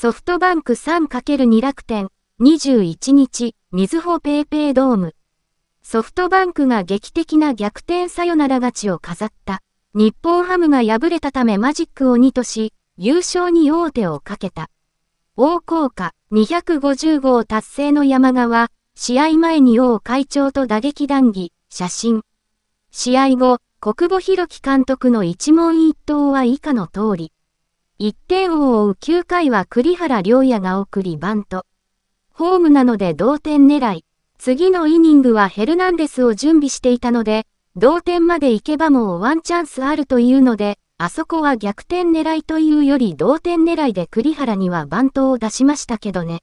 ソフトバンク 3×2 楽天、21日、みずほペイペイドーム。ソフトバンクが劇的な逆転サヨナラ勝ちを飾った。日本ハムが敗れたためマジックを2とし、優勝に王手をかけた。王効果250号達成の山川、試合前に王会長と打撃談義、写真。試合後、国母博樹監督の一問一答は以下の通り。1点を追う9回は栗原良也が送りバント。ホームなので同点狙い。次のイニングはヘルナンデスを準備していたので、同点まで行けばもうワンチャンスあるというので、あそこは逆転狙いというより同点狙いで栗原にはバントを出しましたけどね。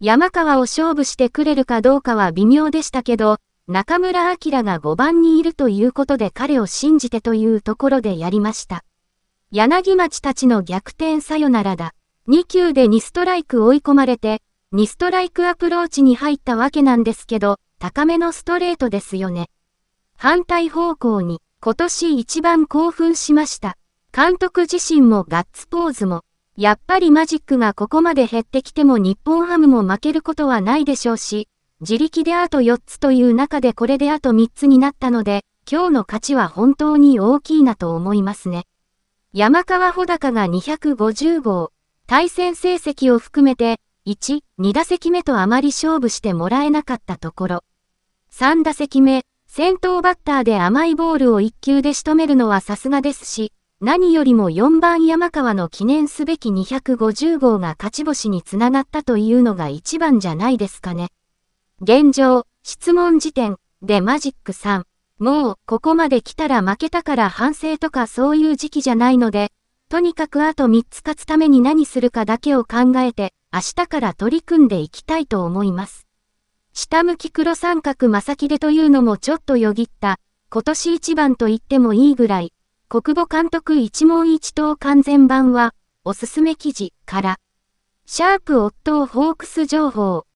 山川を勝負してくれるかどうかは微妙でしたけど、中村晃が5番にいるということで彼を信じてというところでやりました。柳町たちの逆転さよならだ。2球で2ストライク追い込まれて、2ストライクアプローチに入ったわけなんですけど、高めのストレートですよね。反対方向に、今年一番興奮しました。監督自身もガッツポーズも、やっぱりマジックがここまで減ってきても日本ハムも負けることはないでしょうし、自力であと4つという中でこれであと3つになったので、今日の勝ちは本当に大きいなと思いますね。山川穂高が250号、対戦成績を含めて、1、2打席目とあまり勝負してもらえなかったところ。3打席目、先頭バッターで甘いボールを1球で仕留めるのはさすがですし、何よりも4番山川の記念すべき250号が勝ち星につながったというのが一番じゃないですかね。現状、質問時点でマジック3。もう、ここまで来たら負けたから反省とかそういう時期じゃないので、とにかくあと3つ勝つために何するかだけを考えて、明日から取り組んでいきたいと思います。下向き黒三角正切れというのもちょっとよぎった、今年一番と言ってもいいぐらい、国母監督一問一答完全版は、おすすめ記事から、シャープ夫をホークス情報、